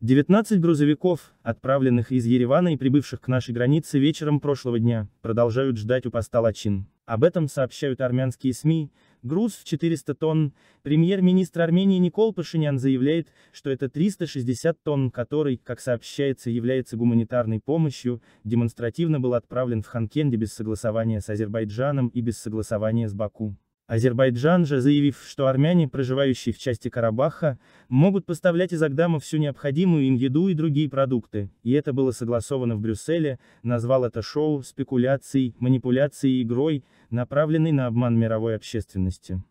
19 грузовиков, отправленных из Еревана и прибывших к нашей границе вечером прошлого дня, продолжают ждать у поста Лачин. Об этом сообщают армянские СМИ. Груз в 400 тонн. Премьер-министр Армении Никол Пашинян заявляет, что это 360 тонн, который, как сообщается, является гуманитарной помощью, демонстративно был отправлен в Ханкенде без согласования с Азербайджаном и без согласования с Баку. Азербайджан же, заявив, что армяне, проживающие в части Карабаха, могут поставлять из Агдама всю необходимую им еду и другие продукты, и это было согласовано в Брюсселе, назвал это шоу «спекуляцией, манипуляцией и игрой», направленной на обман мировой общественности.